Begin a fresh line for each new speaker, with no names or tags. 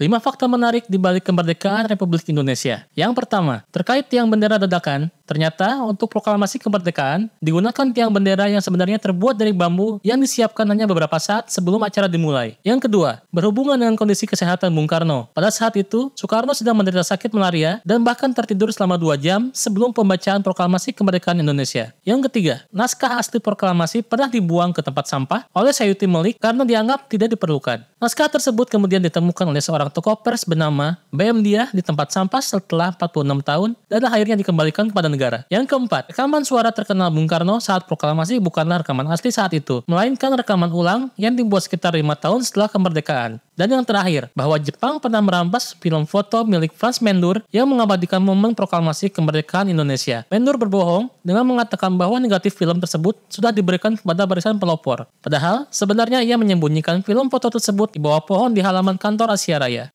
5 fakta menarik di balik kemerdekaan Republik Indonesia. Yang pertama, terkait tiang bendera dadakan, Ternyata untuk proklamasi kemerdekaan digunakan tiang bendera yang sebenarnya terbuat dari bambu yang disiapkan hanya beberapa saat sebelum acara dimulai. Yang kedua, berhubungan dengan kondisi kesehatan Bung Karno. Pada saat itu, Soekarno sedang menderita sakit malaria dan bahkan tertidur selama dua jam sebelum pembacaan proklamasi kemerdekaan Indonesia. Yang ketiga, naskah asli proklamasi pernah dibuang ke tempat sampah oleh Sayuti Melik karena dianggap tidak diperlukan. Naskah tersebut kemudian ditemukan oleh seorang toko pers bernama B.M. di tempat sampah setelah 46 tahun dan akhirnya dikembalikan kepada negara negara. Yang keempat, rekaman suara terkenal Bung Karno saat proklamasi bukanlah rekaman asli saat itu, melainkan rekaman ulang yang dibuat sekitar lima tahun setelah kemerdekaan. Dan yang terakhir, bahwa Jepang pernah merampas film foto milik Franz Mendur yang mengabadikan momen proklamasi kemerdekaan Indonesia. Mendur berbohong dengan mengatakan bahwa negatif film tersebut sudah diberikan kepada barisan pelopor. Padahal, sebenarnya ia menyembunyikan film foto tersebut di bawah pohon di halaman kantor Asia Raya.